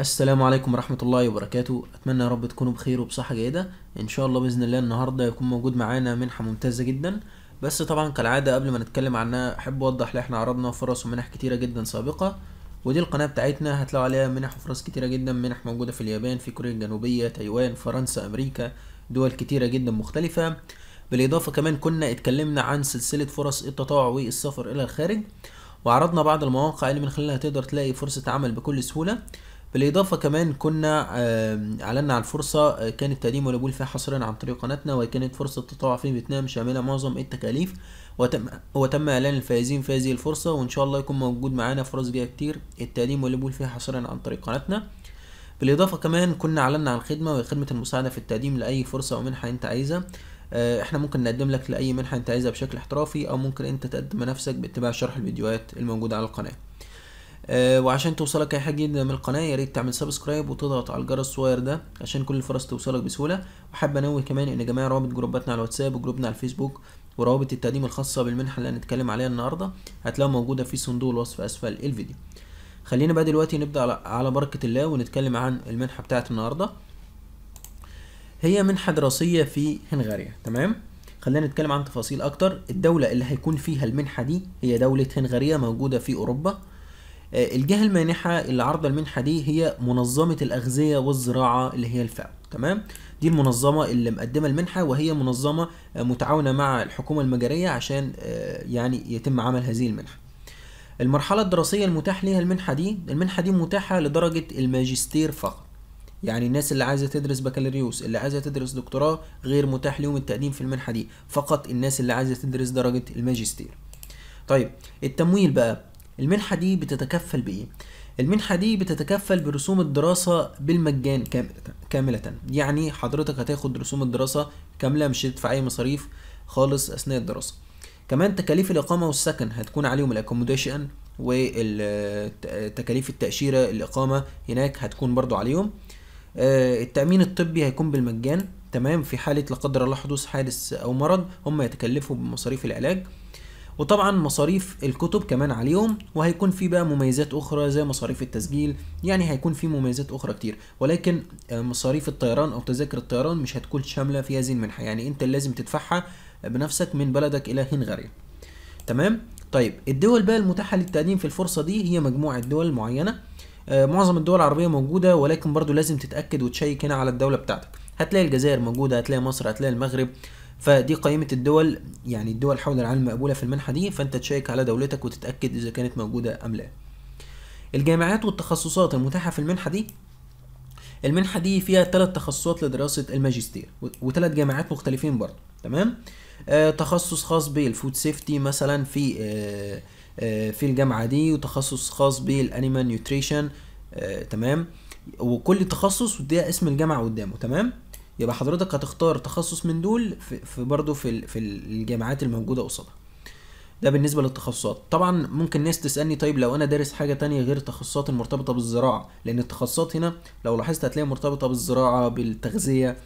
السلام عليكم ورحمة الله وبركاته أتمنى يا رب تكونوا بخير وبصحة جيدة إن شاء الله بإذن الله النهاردة يكون موجود معانا منحة ممتازة جدا بس طبعا كالعادة قبل ما نتكلم عنها أحب أوضح إن إحنا عرضنا فرص ومنح كتيرة جدا سابقة ودي القناة بتاعتنا هتلاقوا عليها منح وفرص كتيرة جدا منح موجودة في اليابان في كوريا الجنوبية تايوان فرنسا أمريكا دول كتيرة جدا مختلفة بالإضافة كمان كنا اتكلمنا عن سلسلة فرص التطوع والسفر إلى الخارج وعرضنا بعض المواقع اللي من خلالها تقدر تلاقي فرصة عمل بكل سهولة بالاضافه كمان كنا اعلنا عن فرصه آه، كان التقديم والقبول فيها حصرا عن طريق قناتنا وكانت فرصه تطوع في فيتنام شامله معظم التكاليف وتم وتم اعلان الفائزين في هذه الفرصه وان شاء الله يكون موجود معانا فرص جايه كتير التقديم والقبول فيها حصرا عن طريق قناتنا بالاضافه كمان كنا اعلنا عن خدمه وهي خدمه المساعده في التقديم لاي فرصه او منحه انت عايزها آه، احنا ممكن نقدم لك لاي منحه انت عايزها بشكل احترافي او ممكن انت تقدم نفسك باتباع شرح الفيديوهات الموجوده على القناه آه، وعشان توصلك اي حاجه جديده من القناه يا ريت تعمل سبسكرايب وتضغط على الجرس الصغير ده عشان كل الفرص توصلك بسهوله وحابب انوه كمان ان جميع روابط جروباتنا على الواتساب وجروبنا على الفيسبوك وروابط التقديم الخاصه بالمنحه اللي هنتكلم عليها النهارده هتلاقوها موجوده في صندوق الوصف اسفل الفيديو خلينا بقى دلوقتي نبدا على بركه الله ونتكلم عن المنحه بتاعه النهارده هي منحه دراسيه في هنغاريا تمام خلينا نتكلم عن تفاصيل اكتر الدوله اللي هيكون فيها المنحه دي هي دوله هنغاريا موجوده في اوروبا آه، الجهه المانحه اللي عارضه المنحه دي هي منظمه الاغذيه والزراعه اللي هي الفاو تمام دي المنظمه اللي مقدمه المنحه وهي منظمه آه، متعاونه مع الحكومه المجريه عشان آه، يعني يتم عمل هذه المنحه المرحله الدراسيه المتاح ليها المنحه دي المنحه دي متاحه لدرجه الماجستير فقط يعني الناس اللي عايزه تدرس بكالوريوس اللي عايزه تدرس دكتوراه غير متاح لهم التقديم في المنحه دي فقط الناس اللي عايزه تدرس درجه الماجستير طيب التمويل بقى المنحه دي بتتكفل بايه المنحه دي بتتكفل برسوم الدراسه بالمجان كامله يعني حضرتك هتاخد رسوم الدراسه كامله مش هتدفع اي مصاريف خالص اثناء الدراسه كمان تكاليف الاقامه والسكن هتكون عليهم الاكوموديشن وتكاليف التاشيره الاقامه هناك هتكون برضو عليهم آه، التامين الطبي هيكون بالمجان تمام في حاله لا قدر الله حدوث حادث او مرض هم يتكلفوا بمصاريف العلاج وطبعا مصاريف الكتب كمان عليهم وهيكون في بقى مميزات اخرى زي مصاريف التسجيل يعني هيكون في مميزات اخرى كتير ولكن آه، مصاريف الطيران او تذاكر الطيران مش هتكون شامله في هذه المنحه يعني انت لازم تدفعها بنفسك من بلدك الى هنغاريا تمام طيب الدول بقى المتاحه للتقديم في الفرصه دي هي مجموعه دول معينه آه، معظم الدول العربية موجودة ولكن برضو لازم تتأكد وتشيك هنا على الدولة بتاعتك هتلاقي الجزائر موجودة هتلاقي مصر هتلاقي المغرب فدي قائمة الدول يعني الدول حول العالم مقبولة في المنحة دي فأنت تشيك على دولتك وتتأكد إذا كانت موجودة أم لا. الجامعات والتخصصات المتاحة في المنحة دي المنحة دي فيها ثلاث تخصصات لدراسة الماجستير وثلاث جامعات مختلفين برضه تمام آه تخصص خاص بالفود سيفتي مثلا في آه آه في الجامعة دي وتخصص خاص بالأنيمال نيوتريشن آه تمام وكل تخصص وده اسم الجامعة قدامه تمام يبقى حضرتك هتختار تخصص من دول في برضه في في الجامعات الموجوده قصادها ده بالنسبه للتخصصات طبعا ممكن ناس تسالني طيب لو انا دارس حاجه تانية غير التخصصات المرتبطه بالزراعه لان التخصصات هنا لو لاحظت هتلاقي مرتبطه بالزراعه بالتغذيه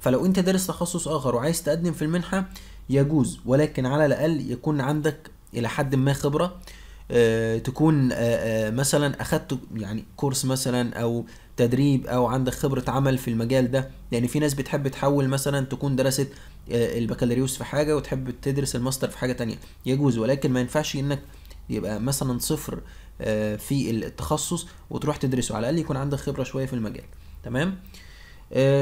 فلو انت دارس تخصص اخر وعايز تقدم في المنحه يجوز ولكن على الاقل يكون عندك الى حد ما خبره آه، تكون آه، آه، مثلا اخدت يعني كورس مثلا او تدريب او عندك خبره عمل في المجال ده لان يعني في ناس بتحب تحول مثلا تكون درست البكالوريوس في حاجه وتحب تدرس الماستر في حاجه تانية يجوز ولكن ما ينفعش انك يبقى مثلا صفر في التخصص وتروح تدرسه على الاقل يكون عندك خبره شويه في المجال تمام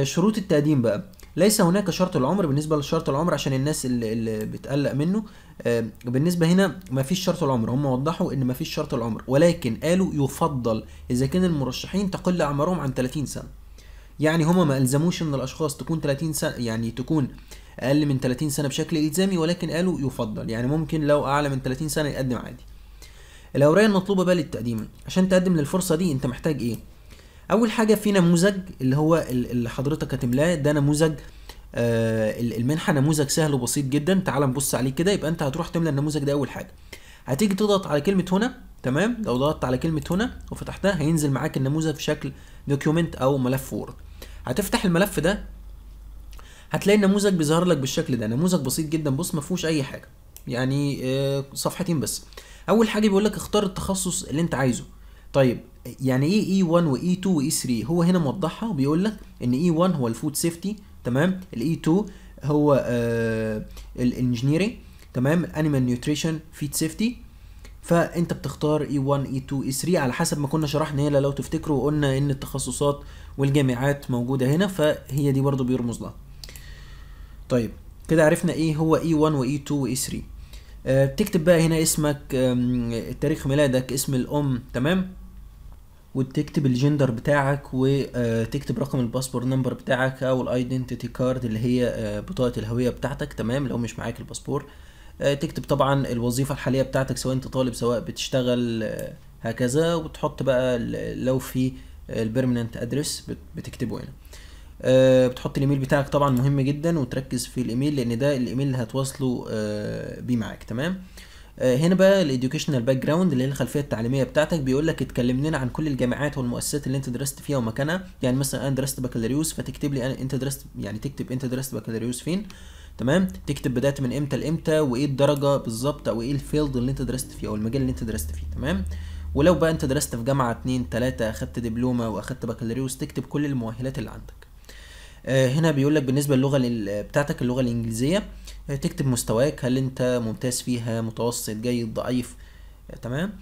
شروط التقديم بقى ليس هناك شرط العمر بالنسبه لشرط العمر عشان الناس اللي, اللي بتقلق منه آه، بالنسبه هنا مفيش شرط العمر هم وضحوا ان مفيش شرط العمر ولكن قالوا يفضل اذا كان المرشحين تقل اعمارهم عن 30 سنه يعني هما ما الزموش ان الاشخاص تكون 30 سنه يعني تكون اقل من 30 سنه بشكل الزامي ولكن قالوا يفضل يعني ممكن لو اعلى من 30 سنه يقدم عادي الاوراق المطلوبه بقى للتقديم عشان تقدم للفرصه دي انت محتاج ايه اول حاجه في نموذج اللي هو اللي حضرتك هتملاه ده نموذج آه المنحه نموذج سهل وبسيط جدا تعال نبص عليه كده يبقى انت هتروح تملى النموذج ده اول حاجه هتيجي تضغط على كلمه هنا تمام لو ضغطت على كلمه هنا وفتحتها هينزل معاك النموذج في شكل دوكيومنت او ملف وورد هتفتح الملف ده هتلاقي النموذج بيظهر لك بالشكل ده نموذج بسيط جدا بص ما فيهوش اي حاجه يعني آه صفحتين بس اول حاجه بيقول لك اختار التخصص اللي انت عايزه طيب يعني ايه اي 1 واي 2 واي 3 هو هنا موضحها وبيقول لك ان اي e 1 هو الفود سيفتي تمام الاي 2 e هو آه الانجنييرنج تمام انيمال نيوتريشن فيد سيفتي فانت بتختار اي 1 اي 2 اي 3 على حسب ما كنا شرحنا هنا لو تفتكروا وقلنا ان التخصصات والجامعات موجوده هنا فهي دي برضو بيرمز لها طيب كده عرفنا ايه هو اي 1 واي 2 واي 3 بتكتب بقى هنا اسمك تاريخ ميلادك اسم الام تمام وتكتب الجندر بتاعك وتكتب آه، رقم الباسبور نمبر بتاعك او الايدنتيتي كارد اللي هي آه، بطاقه الهويه بتاعتك تمام لو مش معاك الباسبور آه، تكتب طبعا الوظيفه الحاليه بتاعتك سواء انت طالب سواء بتشتغل هكذا وتحط بقى لو في البيرمننت ادرس بتكتبه هنا بتحط الايميل بتاعك طبعا مهم جدا وتركز في الايميل لان ده الايميل اللي هتواصله بيه معاك تمام آه، هنا بقى الاديوكيشنال باك جراوند اللي هي الخلفيه التعليميه بتاعتك بيقول لك اتكلم لنا عن كل الجامعات والمؤسسات اللي انت درست فيها ومكانها يعني مثلا انا درست بكالوريوس فتكتب لي انا انت درست يعني تكتب انت درست بكالوريوس فين تمام تكتب بدات من امتى لامتى وايه الدرجه بالظبط او ايه الفيلد اللي انت درست فيه او المجال اللي انت درست فيه تمام ولو بقى انت درست في جامعه اتنين تلاته اخدت دبلومه واخدت بكالوريوس تكتب كل المؤهلات اللي عندك آه، هنا بيقول لك بالنسبه للغه بتاعتك اللغه الانجليزيه تكتب مستواك هل انت ممتاز فيها متوسط جيد ضعيف آه، تمام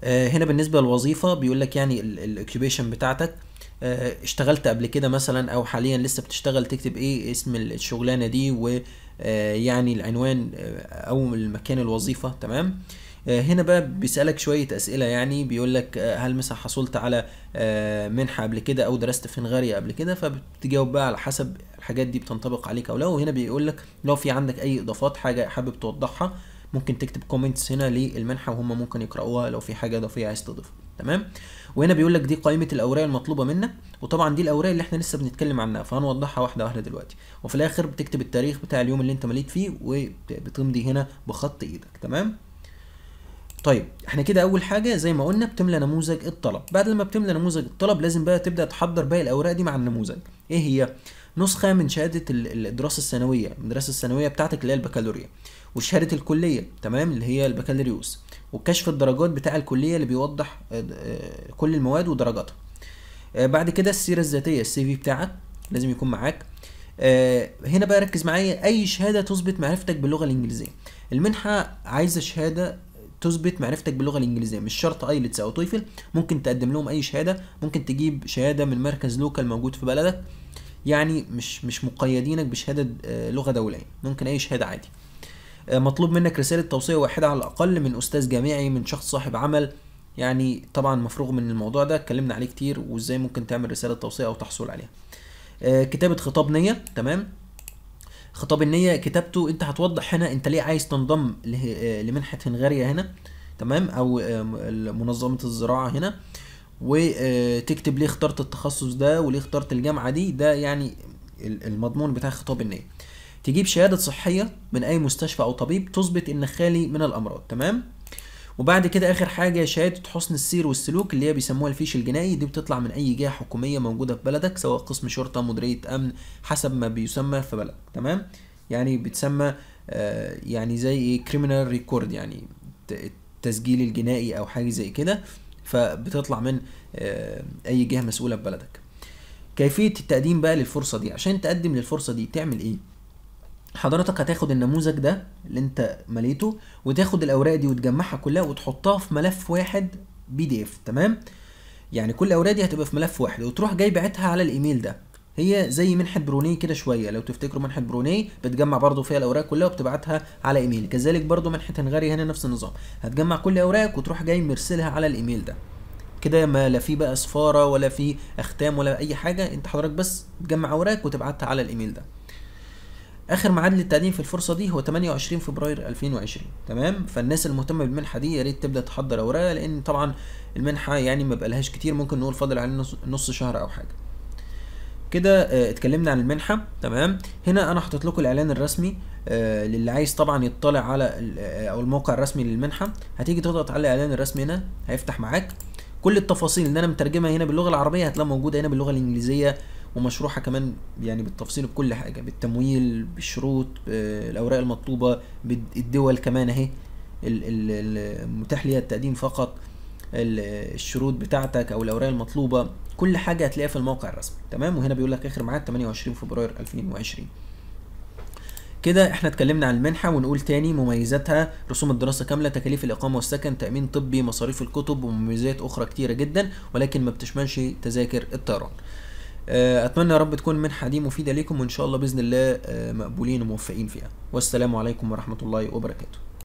آه، هنا بالنسبه للوظيفه بيقول لك يعني الاوكيبيشن بتاعتك آه، اشتغلت قبل كده مثلا او حاليا لسه بتشتغل تكتب ايه اسم الشغلانه دي ويعني العنوان او المكان الوظيفه تمام آه، هنا بقى بيسالك شويه اسئله يعني بيقول لك آه، هل مثلا حصلت على آه، منحه قبل كده او درست في هنغاريا قبل كده فبتجاوب بقى على حسب الحاجات دي بتنطبق عليك او لا وهنا بيقول لك لو في عندك اي اضافات حاجه حابب توضحها ممكن تكتب كومنتس هنا للمنحه وهم ممكن يقراوها لو في حاجه اضافيه عايز تضيفها تمام وهنا بيقول لك دي قائمه الاوراق المطلوبه منك وطبعا دي الاوراق اللي احنا لسه بنتكلم عنها فهنوضحها واحده واحده دلوقتي وفي الاخر بتكتب التاريخ بتاع اليوم اللي انت مليت فيه وبتمضي هنا بخط ايدك تمام طيب احنا كده اول حاجه زي ما قلنا بتملى نموذج الطلب بعد ما بتملى نموذج الطلب لازم بقى تبدا تحضر باقي الاوراق دي مع النموذج ايه هي نسخه من شهاده الدراسه الثانويه الدراسه الثانويه بتاعتك اللي هي البكالوريا وشهاده الكليه تمام اللي هي البكالوريوس وكشف الدرجات بتاع الكليه اللي بيوضح آه، آه، كل المواد ودرجاتها آه، بعد كده السيره الذاتيه السي في بتاعك لازم يكون معاك هنا بقى ركز معايا اي شهاده تثبت معرفتك باللغه الانجليزيه المنحه عايزه شهاده تثبت معرفتك باللغه الانجليزيه مش شرط ايلتس او تويفل ممكن تقدم لهم اي شهاده ممكن تجيب شهاده من مركز لوكال موجود في بلدك يعني مش مش مقيدينك بشهاده آه، لغه دوليه ممكن اي شهاده عادي آه، مطلوب منك رساله توصيه واحده على الاقل من استاذ جامعي من شخص صاحب عمل يعني طبعا مفروغ من الموضوع ده اتكلمنا عليه كتير وازاي ممكن تعمل رساله توصيه او تحصل عليها آه، كتابه خطاب نيه تمام خطاب النيه كتابته انت هتوضح هنا انت ليه عايز تنضم آه، لمنحه هنغاريا هنا تمام او آه، منظمه الزراعه هنا وتكتب آه، ليه اخترت التخصص ده وليه اخترت الجامعه دي ده يعني المضمون بتاع خطاب النيه تجيب شهاده صحيه من اي مستشفى او طبيب تثبت انك خالي من الامراض تمام وبعد كده اخر حاجه شهاده حسن السير والسلوك اللي هي بيسموها الفيش الجنائي دي بتطلع من اي جهه حكوميه موجوده في بلدك سواء قسم شرطه مديريه امن حسب ما بيسمى في بلدك تمام يعني بتسمى آه، يعني زي ايه كريمنال ريكورد يعني التسجيل الجنائي او حاجه زي كده فبتطلع من آه، اي جهه مسؤوله في بلدك كيفيه التقديم بقى للفرصه دي عشان تقدم للفرصه دي تعمل ايه حضرتك هتاخد النموذج ده اللي انت مليته وتاخد الاوراق دي وتجمعها كلها وتحطها في ملف واحد بي دي اف تمام يعني كل الاوراق دي هتبقى في ملف واحد وتروح جاي باعتها على الايميل ده هي زي منحه برونيه كده شويه لو تفتكروا منحه برونيه بتجمع برضو فيها الاوراق كلها وبتبعتها على ايميل كذلك برضو منحه هنغاري هنا نفس النظام هتجمع كل اوراقك وتروح جاي مرسلها على الايميل ده كده ما لا في بقى سفاره ولا في اختام ولا اي حاجه انت حضرتك بس تجمع اوراقك وتبعتها على الايميل ده اخر ميعاد للتقديم في الفرصه دي هو 28 فبراير 2020 تمام فالناس المهتمه بالمنحه دي يا ريت تبدا تحضر اوراقها لان طبعا المنحه يعني ما بقالهاش كتير ممكن نقول فاضل علينا نص شهر او حاجه كده آه، اتكلمنا عن المنحه تمام هنا انا حاطط لكم الاعلان الرسمي آه، للي عايز طبعا يطلع على آه، او الموقع الرسمي للمنحه هتيجي تضغط على الاعلان الرسمي هنا هيفتح معاك كل التفاصيل اللي انا مترجمها هنا باللغه العربيه هتلاقيها موجوده هنا باللغه الانجليزيه ومشروحه كمان يعني بالتفصيل بكل حاجه بالتمويل بالشروط الاوراق المطلوبه بالدول كمان اهي المتاح ليها التقديم فقط الشروط بتاعتك او الاوراق المطلوبه كل حاجه هتلاقيها في الموقع الرسمي تمام وهنا بيقول لك اخر ميعاد 28 فبراير 2020 كده احنا اتكلمنا عن المنحة ونقول تاني مميزاتها رسوم الدراسة كاملة تكاليف الإقامة والسكن تأمين طبي مصاريف الكتب ومميزات أخرى كتيرة جدا ولكن ما بتشملش تذاكر الطيران آه، اتمنى يا رب تكون المنحه دي مفيده ليكم وان شاء الله باذن الله آه، مقبولين وموفقين فيها والسلام عليكم ورحمه الله وبركاته